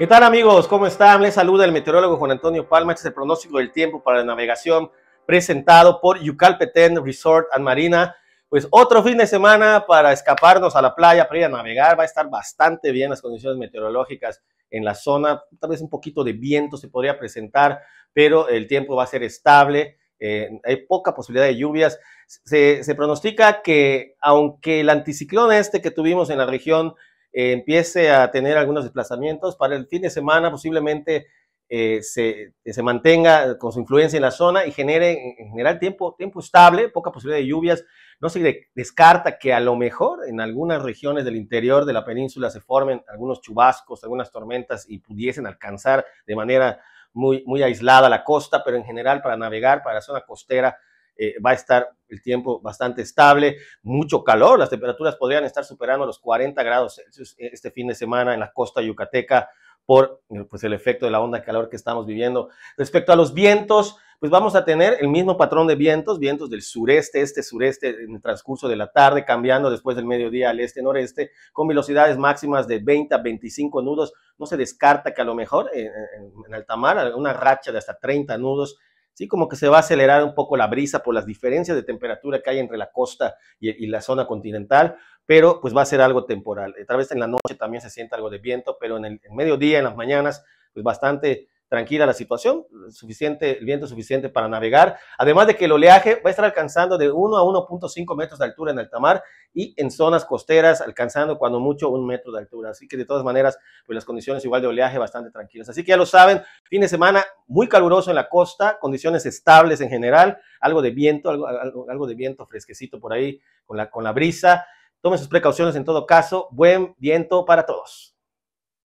¿Qué tal amigos? ¿Cómo están? Les saluda el meteorólogo Juan Antonio Palma. Este es el pronóstico del tiempo para la navegación presentado por Yucalpetén Resort and Marina. Pues otro fin de semana para escaparnos a la playa, para ir a navegar. Va a estar bastante bien las condiciones meteorológicas en la zona. Tal vez un poquito de viento se podría presentar, pero el tiempo va a ser estable. Eh, hay poca posibilidad de lluvias. Se, se, pronostica que aunque el anticiclón este que tuvimos en la región eh, empiece a tener algunos desplazamientos. Para el fin de semana posiblemente eh, eh, se, mantenga con su influencia en la zona y genere en general tiempo, tiempo estable, poca posibilidad de lluvias. No se descarta que a lo mejor en algunas regiones del interior de la península se formen algunos chubascos, algunas tormentas y pudiesen alcanzar de manera muy, muy aislada la costa, pero en general para navegar para la zona costera eh, va a estar el tiempo bastante estable, mucho calor, las temperaturas podrían estar superando los 40 grados eh, este fin de semana en la costa yucateca por eh, pues, el efecto de la onda de calor que estamos viviendo. Respecto a los vientos, pues vamos a tener el mismo patrón de vientos, vientos del sureste, este sureste en el transcurso de la tarde, cambiando después del mediodía al este noreste, con velocidades máximas de 20 a 25 nudos. No se descarta que a lo mejor en, en alta mar, una racha de hasta 30 nudos ¿sí? Como que se va a acelerar un poco la brisa por las diferencias de temperatura que hay entre la costa y, la zona continental, pero pues va a ser algo temporal. Tal vez en la noche también se sienta algo de viento, pero en el mediodía, en las mañanas, pues bastante tranquila la situación, suficiente, el viento suficiente para navegar. Además de que el oleaje va a estar alcanzando de 1 a 1.5 metros de altura en alta mar y en zonas costeras alcanzando cuando mucho un metro de altura. Así que de todas maneras, pues las condiciones igual de oleaje bastante tranquilas. Así que ya lo saben, fin de semana muy caluroso en la costa, condiciones estables en general, algo de viento, algo, algo de viento fresquecito por ahí con la, con la brisa. Tomen sus precauciones en todo caso. Buen viento para todos.